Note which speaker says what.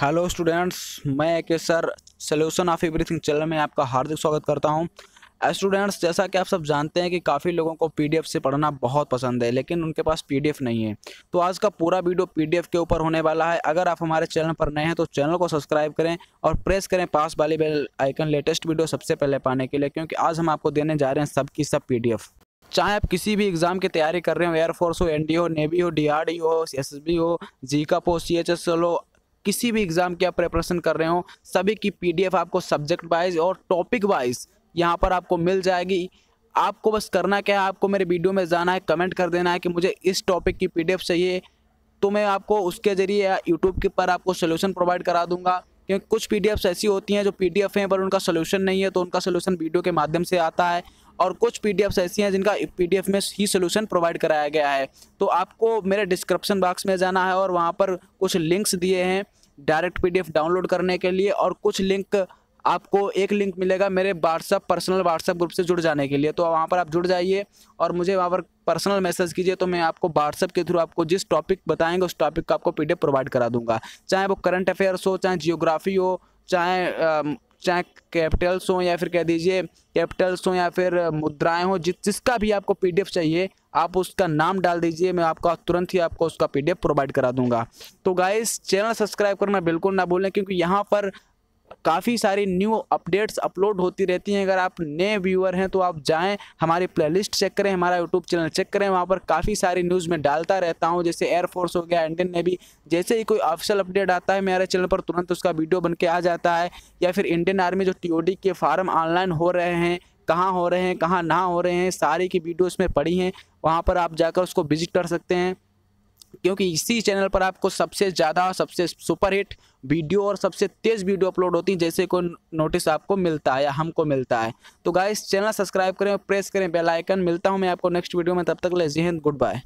Speaker 1: hello students मैं K sir solution of everything channel में आपका हार्दिक स्वागत करता हूं स्टूडेंट्स जैसा कि आप सब जानते हैं कि काफ़ी लोगों को पीडीएफ से पढ़ना बहुत पसंद है लेकिन उनके पास पीडीएफ नहीं है तो आज का पूरा वीडियो पीडीएफ के ऊपर होने वाला है अगर आप हमारे चैनल पर नए हैं तो चैनल को सब्सक्राइब करें और प्रेस करें पास वाली बेल आइकन लेटेस्ट वीडियो सबसे पहले पाने के लिए क्योंकि आज हम आपको देने जा रहे हैं सबकी सब पीडीएफ चाहे आप किसी भी एग्ज़ाम की तैयारी कर रहे हो एयरफोर्स हो एनडीओ नेवी हो डीआरडीओ हो एसएसबी हो जी का हो सी एच एस एल हो किसी भी एग्ज़ाम की आप प्रेपरेशन कर रहे हो सभी की पी आपको सब्जेक्ट वाइज और टॉपिक वाइज यहाँ पर आपको मिल जाएगी आपको बस करना क्या है आपको मेरे वीडियो में जाना है कमेंट कर देना है कि मुझे इस टॉपिक की पी चाहिए तो मैं आपको उसके ज़रिए या यूट्यूब के पर आपको सोल्यूशन प्रोवाइड करा दूंगा क्योंकि कुछ पी ऐसी होती हैं जो पी हैं पर उनका सोल्यूशन नहीं है तो उनका सोल्यूशन वीडियो के माध्यम से आता है और कुछ पी ऐसी हैं जिनका पी में ही सोल्यूशन प्रोवाइड कराया गया है तो आपको मेरे डिस्क्रिप्शन बॉक्स में जाना है और वहाँ पर कुछ लिंक्स दिए हैं डायरेक्ट पी डाउनलोड करने के लिए और कुछ लिंक आपको एक लिंक मिलेगा मेरे व्हाट्सअप पर्सनल व्हाट्सअप ग्रुप से जुड़ जाने के लिए तो वहाँ पर आप जुड़ जाइए और मुझे वहाँ पर पर्सनल मैसेज कीजिए तो मैं आपको व्हाट्सअप के थ्रू आपको जिस टॉपिक बताएंगे उस टॉपिक का आपको पीडीएफ प्रोवाइड करा दूंगा चाहे वो करंट अफेयर्स हो चाहे जियोग्राफी हो चाहे चाहे कैपिटल्स हों या फिर कह दीजिए कैपिटल्स हों या फिर मुद्राएं हों जिस जिसका भी आपको पीडीएफ चाहिए आप उसका नाम डाल दीजिए मैं आपका तुरंत ही आपको उसका पीडीएफ प्रोवाइड करा दूंगा तो गाइस चैनल सब्सक्राइब करना बिल्कुल ना भूलें क्योंकि यहाँ पर काफ़ी सारी न्यू अपडेट्स अपलोड होती रहती हैं अगर आप नए व्यूअर हैं तो आप जाएं हमारी प्लेलिस्ट चेक करें हमारा यूट्यूब चैनल चेक करें वहाँ पर काफ़ी सारी न्यूज़ मैं डालता रहता हूँ जैसे एयरफोर्स हो गया इंडियन नेवी जैसे ही कोई ऑफिशियल अपडेट आता है मेरे चैनल पर तुरंत उसका वीडियो बन के आ जाता है या फिर इंडियन आर्मी जो टी के फार्म ऑनलाइन हो रहे हैं कहाँ हो रहे हैं कहाँ ना हो रहे हैं सारी की वीडियोज़ में पड़ी हैं वहाँ पर आप जाकर उसको विजिट कर सकते हैं क्योंकि इसी चैनल पर आपको सबसे ज़्यादा सबसे सुपरहिट वीडियो और सबसे तेज़ वीडियो अपलोड होती है जैसे कोई नोटिस आपको मिलता है या हमको मिलता है तो गाइस चैनल सब्सक्राइब करें और प्रेस करें बेल आइकन मिलता हूं मैं आपको नेक्स्ट वीडियो में तब तक ले जी हिंद गुड बाय